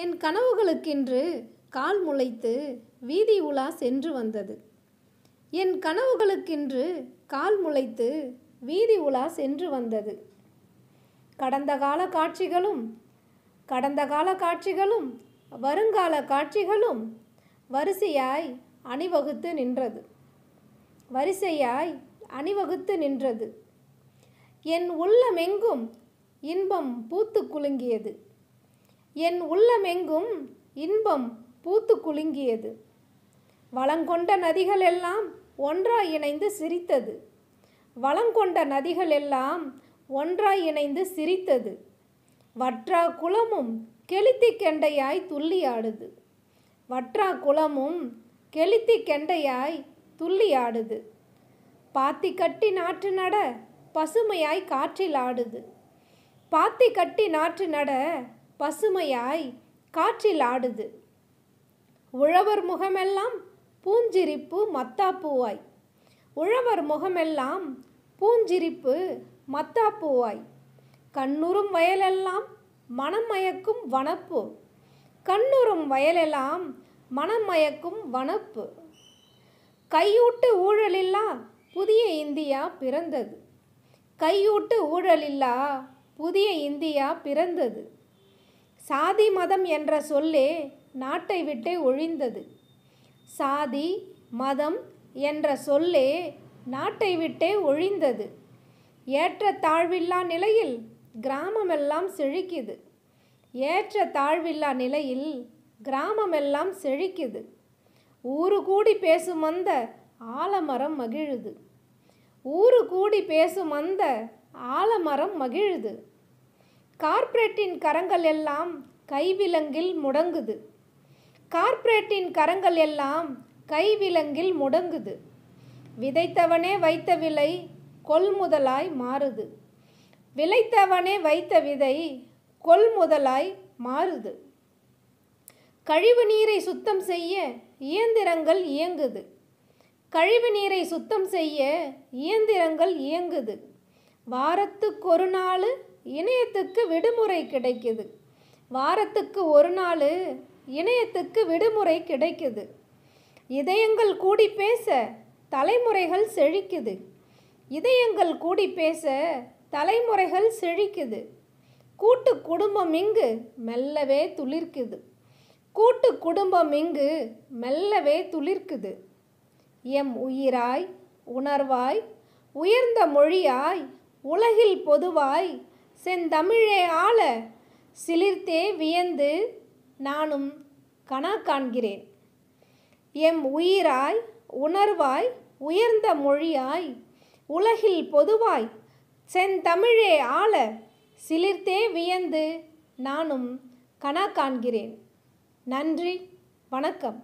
என் கனவுகளுக்கென்று கால் முளைத்து வீதி உலா சென்று வந்தது என் கனவுகளுக்கென்று கால் முளைத்து வீதி உலா சென்று வந்தது கடந்த கால காட்சிகளும் கடந்த கால காட்சிகளும் வருங்கால காட்சிகளும் வரிசையாய் அணிவகுத்து நின்றது வரிசையாய் அணிவகுத்து நின்றது என் உள்ளமெங்கும் இன்பம் பூத்து குலுங்கியது என் உள்ளமெங்கும் இன்பம் பூத்து குலுங்கியது வளங்கொண்ட நதிகள் எல்லாம் ஒன்றாய் இணைந்து சிரித்தது வளங்கொண்ட நதிகள் எல்லாம் ஒன்றாய் இணைந்து சிரித்தது வற்றா குளமும் கெளித்திக் கெண்டையாய் துள்ளியாடுது வற்றா குளமும் கெளித்திக் கெண்டையாய் துள்ளியாடுது பாத்தி கட்டி நாற்று நட பசுமையாய் காற்றில் ஆடுது பாத்தி கட்டி நாற்று நட பசுமையாய் காற்றில் ஆடுது உழவர் முகமெல்லாம் பூஞ்சிரிப்பு மத்தாப்பூவாய் உழவர் முகமெல்லாம் பூஞ்சிரிப்பு மத்தாப்பூவாய் கண்ணுறும் வயலெல்லாம் மனமயக்கும் வனப்பு கண்ணுறும் வயலெல்லாம் மனம் மயக்கும் வனப்பு கையூட்டு ஊழலில்லா புதிய இந்தியா பிறந்தது கையூட்டு ஊழலில்லா புதிய இந்தியா பிறந்தது சாதி மதம் என்ற சொல்லே நாட்டை விட்டே ஒழிந்தது சாதி மதம் என்ற சொல்லே நாட்டை விட்டே ஒழிந்தது ஏற்ற தாழ்வில்லா நிலையில் கிராமமெல்லாம் செழிக்குது ஏற்ற தாழ்வில்லா நிலையில் கிராமமெல்லாம் செழிக்குது ஊரு கூடி பேசும் அந்த ஆலமரம் மகிழுது ஊரு கூடி பேசும் அந்த ஆலமரம் மகிழுது கார்ப்பரேட்டின் கரங்கள் எல்லாம் கைவிலங்கில் முடங்குது கார்ப்பரேட்டின் கரங்கள் எல்லாம் கைவிலங்கில் முடங்குது விதைத்தவனே வைத்த விலை கொள்முதலாய் மாறுது விளைத்தவனே வைத்த விதை கொள்முதலாய் மாறுது கழிவு நீரை சுத்தம் செய்ய இயந்திரங்கள் இயங்குது கழிவு நீரை சுத்தம் செய்ய இயந்திரங்கள் இயங்குது வாரத்துக்கு ஒரு நாள் இணையத்துக்கு விடுமுறை கிடைக்குது வாரத்துக்கு ஒரு நாள் இணையத்துக்கு விடுமுறை கிடைக்குது இதயங்கள் கூடி பேச தலைமுறைகள் செழிக்குது இதயங்கள் கூடி பேச தலைமுறைகள் செழிக்குது கூட்டு குடும்பம் இங்கு மெல்லவே துளிர்க்குது கூட்டு குடும்பம் இங்கு மெல்லவே துளிர்க்குது எம் உயிராய் உணர்வாய் உயர்ந்த மொழியாய் உலகில் பொதுவாய் செந்தமிழே ஆள சிலிர்த்தே வியந்து நானும் கணா காண்கிறேன் எம் உயிராய் உணர்வாய் உயர்ந்த மொழியாய் உலகில் பொதுவாய் செந்தமிழே ஆள சிலிர்த்தே வியந்து நானும் கணா காண்கிறேன் நன்றி வணக்கம்